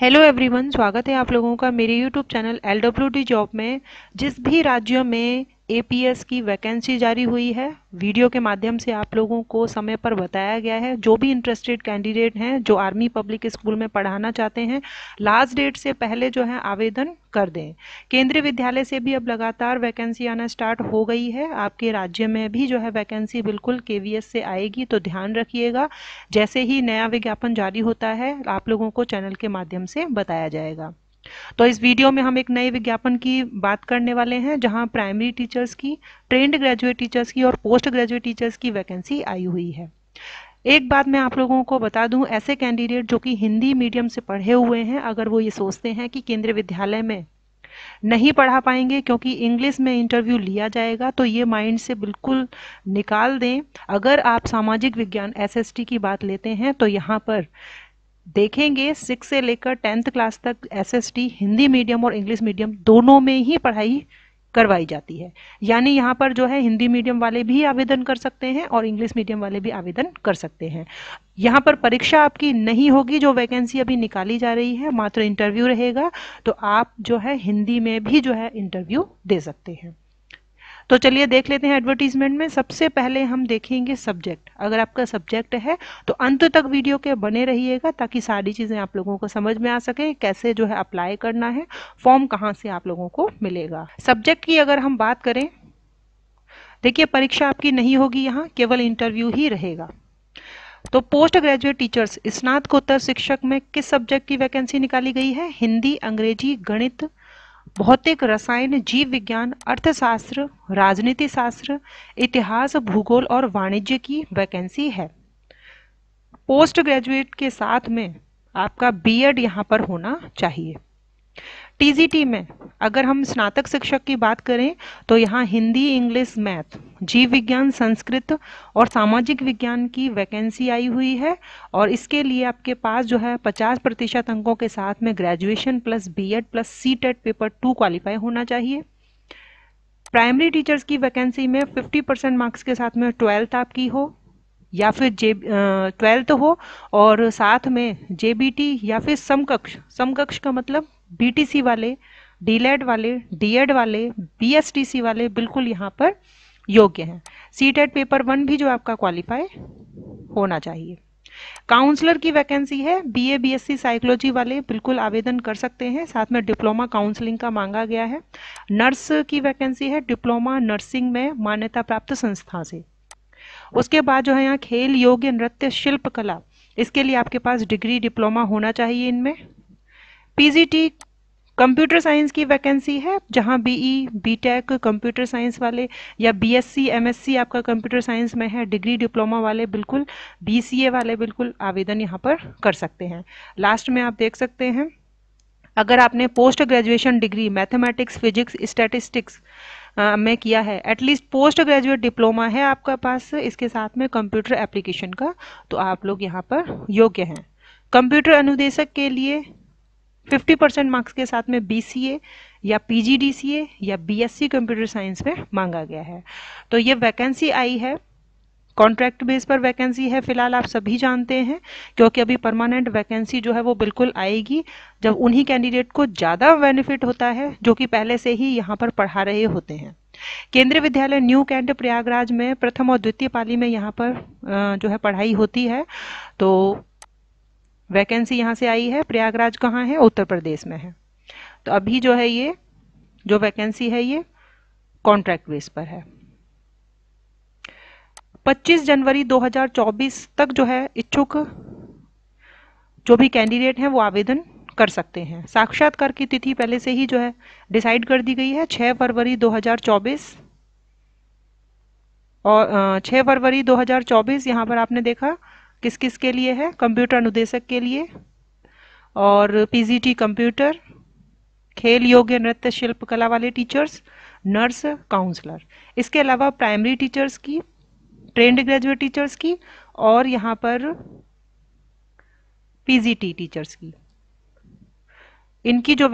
hello everyone स्वागत है आप लोगों का मेरे यूट्यूब चैनल एल जॉब में जिस भी राज्य में एपीएस की वैकेंसी जारी हुई है वीडियो के माध्यम से आप लोगों को समय पर बताया गया है जो भी इंटरेस्टेड कैंडिडेट हैं जो आर्मी पब्लिक स्कूल में पढ़ाना चाहते हैं लास्ट डेट से पहले जो है आवेदन कर दें केंद्रीय विद्यालय से भी अब लगातार वैकेंसी आना स्टार्ट हो गई है आपके राज्य में भी जो है वैकेंसी बिल्कुल के से आएगी तो ध्यान रखिएगा जैसे ही नया विज्ञापन जारी होता है आप लोगों को चैनल के माध्यम से बताया जाएगा तो इस वीडियो में हम एक नए विज्ञापन की बात करने वाले हैं जहां प्राइमरी टीचर्स की ट्रेंड ग्रेजुएट टीचर्स की और पोस्ट ग्रेजुएट टीचर्स की वैकेंसी आई हुई है एक बात मैं आप लोगों को बता दूं ऐसे कैंडिडेट जो कि हिंदी मीडियम से पढ़े हुए हैं अगर वो ये सोचते हैं कि केंद्रीय विद्यालय में नहीं पढ़ा पाएंगे क्योंकि इंग्लिश में इंटरव्यू लिया जाएगा तो ये माइंड से बिल्कुल निकाल दें अगर आप सामाजिक विज्ञान एसएसटी की बात लेते हैं तो यहाँ पर देखेंगे सिक्स से लेकर टेंथ क्लास तक एसएसटी हिंदी मीडियम और इंग्लिश मीडियम दोनों में ही पढ़ाई करवाई जाती है यानी यहाँ पर जो है हिंदी मीडियम वाले भी आवेदन कर सकते हैं और इंग्लिश मीडियम वाले भी आवेदन कर सकते हैं यहाँ पर परीक्षा आपकी नहीं होगी जो वैकेंसी अभी निकाली जा रही है मात्र इंटरव्यू रहेगा तो आप जो है हिंदी में भी जो है इंटरव्यू दे सकते हैं तो चलिए देख लेते हैं एडवर्टीजमेंट में सबसे पहले हम देखेंगे सब्जेक्ट अगर आपका सब्जेक्ट है तो अंत तक वीडियो के बने रहिएगा ताकि सारी चीज़ें आप लोगों को समझ में आ सके कैसे जो है अप्लाई करना है फॉर्म कहाँ से आप लोगों को मिलेगा सब्जेक्ट की अगर हम बात करें देखिए परीक्षा आपकी नहीं होगी यहाँ केवल इंटरव्यू ही रहेगा तो पोस्ट ग्रेजुएट टीचर्स स्नातकोत्तर शिक्षक में किस सब्जेक्ट की वैकेंसी निकाली गई है हिंदी अंग्रेजी गणित भौतिक रसायन जीव विज्ञान अर्थशास्त्र राजनीति शास्त्र इतिहास भूगोल और वाणिज्य की वैकेंसी है पोस्ट ग्रेजुएट के साथ में आपका बीएड यहाँ पर होना चाहिए टीजीटी में अगर हम स्नातक शिक्षक की बात करें तो यहाँ हिंदी इंग्लिश मैथ जीव विज्ञान संस्कृत और सामाजिक विज्ञान की वैकेंसी आई हुई है और इसके लिए आपके पास जो है 50 प्रतिशत अंकों के साथ में graduation plus BEd plus C TET paper two qualify होना चाहिए प्राइमरी टीचर्स की वैकेंसी में 50 परसेंट मार्क्स के साथ में ट्वेल्थ आपकी हो या फिर जे ट्वेल्थ हो और साथ में जेबीटी या फिर समकक्ष समकक्ष का मतलब बीटीसी वाले डीलेड e वाले डीएड वाले बीएसटीसी वाले बिल्कुल यहाँ पर योग्य हैं सी टेट पेपर वन भी जो आपका क्वालिफाई होना चाहिए काउंसलर की वैकेंसी है बीए बीएससी साइकोलॉजी वाले बिल्कुल आवेदन कर सकते हैं साथ में डिप्लोमा काउंसलिंग का मांगा गया है नर्स की वैकेंसी है डिप्लोमा नर्सिंग में मान्यता प्राप्त संस्था से उसके बाद जो है यहाँ खेल योग्य नृत्य शिल्प कला इसके लिए आपके पास डिग्री डिप्लोमा होना चाहिए इनमें पीजीटी कंप्यूटर साइंस की वैकेंसी है जहाँ बीई बीटेक कंप्यूटर साइंस वाले या बीएससी एमएससी आपका कंप्यूटर साइंस में है डिग्री डिप्लोमा वाले बिल्कुल बीसीए वाले बिल्कुल आवेदन यहाँ पर कर सकते हैं लास्ट में आप देख सकते हैं अगर आपने post graduation degree mathematics physics statistics में किया है एटलीस्ट पोस्ट ग्रेजुएट डिप्लोमा है आपका पास इसके साथ में कंप्यूटर एप्लीकेशन का तो आप लोग यहाँ पर योग्य हैं कंप्यूटर अनुदेशक के लिए 50 परसेंट मार्क्स के साथ में बी या पी या बी कंप्यूटर साइंस में मांगा गया है तो ये वैकेंसी आई है कॉन्ट्रैक्ट बेस पर वैकेंसी है फिलहाल आप सभी जानते हैं क्योंकि अभी परमानेंट वैकेंसी जो है वो बिल्कुल आएगी जब उन्हीं कैंडिडेट को ज़्यादा बेनिफिट होता है जो कि पहले से ही यहाँ पर पढ़ा रहे होते हैं केंद्रीय विद्यालय न्यू कैंट प्रयागराज में प्रथम और द्वितीय पाली में यहाँ पर जो है पढ़ाई होती है तो वैकेंसी यहाँ से आई है प्रयागराज कहाँ है उत्तर प्रदेश में है तो अभी जो है ये जो वैकेंसी है ये कॉन्ट्रैक्ट बेस पर है 25 जनवरी 2024 तक जो है इच्छुक जो भी कैंडिडेट हैं वो आवेदन कर सकते हैं साक्षात्कार की तिथि पहले से ही जो है डिसाइड कर दी गई है 6 फरवरी 2024 और 6 फरवरी 2024 यहाँ पर आपने देखा किस किस के लिए है कंप्यूटर अनुदेशक के लिए और पीजीटी कंप्यूटर खेल योग्य नृत्य शिल्प कला वाले टीचर्स नर्स काउंसलर इसके अलावा प्राइमरी टीचर्स की ट्रेंड ग्रेजुएट टीचर्स की और यहाँ पर पीजीटी टीचर्स की इनकी जो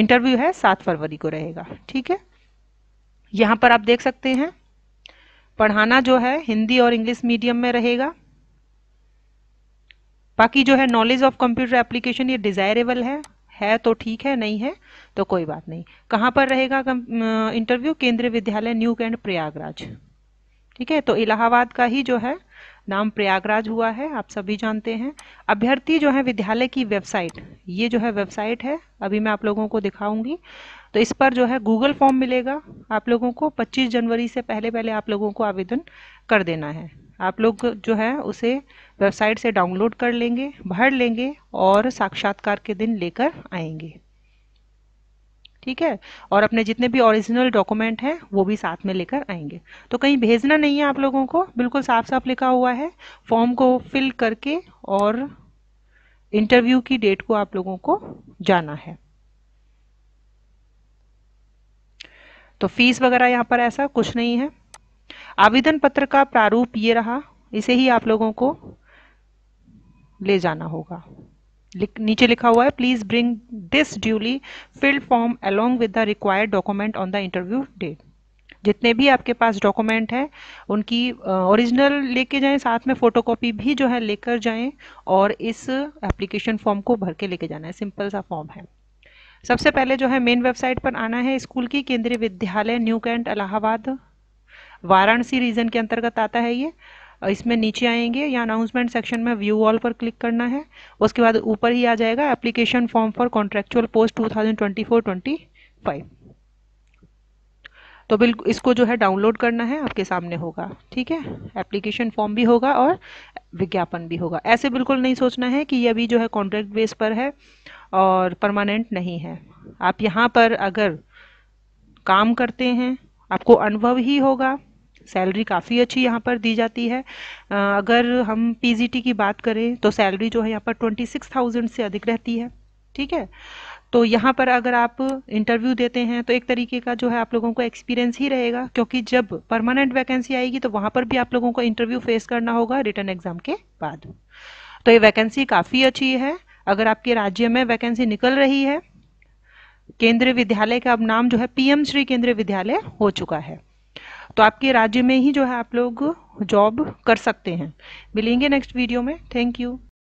इंटरव्यू है सात फरवरी को रहेगा ठीक है यहाँ पर आप देख सकते हैं पढ़ाना जो है हिंदी और इंग्लिश मीडियम में रहेगा बाकी जो है नॉलेज ऑफ कंप्यूटर एप्लीकेशन ये डिज़ायरेबल है है तो ठीक है नहीं है तो कोई बात नहीं कहाँ पर रहेगा इंटरव्यू केंद्रीय विद्यालय न्यू कैंड प्रयागराज ठीक है तो इलाहाबाद का ही जो है नाम प्रयागराज हुआ है आप सभी जानते हैं अभ्यर्थी जो है विद्यालय की वेबसाइट ये जो है वेबसाइट है अभी मैं आप लोगों को दिखाऊंगी तो इस पर जो है गूगल फॉर्म मिलेगा आप लोगों को 25 जनवरी से पहले पहले आप लोगों को आवेदन कर देना है आप लोग जो है उसे वेबसाइट से डाउनलोड कर लेंगे भर लेंगे और साक्षात्कार के दिन लेकर आएंगे ठीक है और अपने जितने भी ओरिजिनल डॉक्यूमेंट हैं वो भी साथ में लेकर आएंगे तो कहीं भेजना नहीं है आप लोगों को बिल्कुल साफ साफ लिखा हुआ है फॉर्म को फिल करके और इंटरव्यू की डेट को आप लोगों को जाना है तो फीस वगैरह यहाँ पर ऐसा कुछ नहीं है आवेदन पत्र का प्रारूप ये रहा इसे ही आप लोगों को ले जाना होगा नीचे लिखा हुआ है please bring this duly filled form along with the required document on the interview date जितने भी आपके पास डॉक्यूमेंट है उनकी ओरिजिनल लेके जाएं साथ में फोटोकॉपी भी जो है लेकर जाएं और इस एप्लीकेशन फॉर्म को भर के लेके जाना है सिंपल सा फॉर्म है सबसे पहले जो है मेन वेबसाइट पर आना है स्कूल की Kendriya Vidyalaya New Cantt Allahabad Varanasi region के अंतर्गत आता है ये इसमें नीचे आएंगे या अनाउंसमेंट सेक्शन में व्यू ऑल पर क्लिक करना है उसके बाद ऊपर ही आ जाएगा application form for contractual post 2024-25 तो बिल्कुल इसको जो है डाउनलोड करना है आपके सामने होगा ठीक है एप्लीकेशन फॉर्म भी होगा और विज्ञापन भी होगा ऐसे बिल्कुल नहीं सोचना है कि ये अभी जो है कॉन्ट्रैक्ट बेस पर है और परमानेंट नहीं है आप यहाँ पर अगर काम करते हैं आपको अनुभव ही होगा सैलरी काफ़ी अच्छी यहाँ पर दी जाती है अगर हम पीजीटी की बात करें तो सैलरी जो है यहाँ पर ट्वेंटी सिक्स थाउजेंड से अधिक रहती है ठीक है तो यहाँ पर अगर आप इंटरव्यू देते हैं तो एक तरीके का जो है आप लोगों को एक्सपीरियंस ही रहेगा क्योंकि जब परमानेंट वैकेंसी आएगी तो वहाँ पर भी आप लोगों को इंटरव्यू फेस करना होगा रिटर्न एग्जाम के बाद तो ये वैकेंसी काफ़ी अच्छी है अगर आपके राज्य में वैकेंसी निकल रही है केंद्रीय विद्यालय का अब नाम जो है पीएम श्री केंद्रीय विद्यालय हो चुका है तो आपके राज्य में ही जो है आप लोग जॉब कर सकते हैं मिलेंगे नेक्स्ट वीडियो में थैंक यू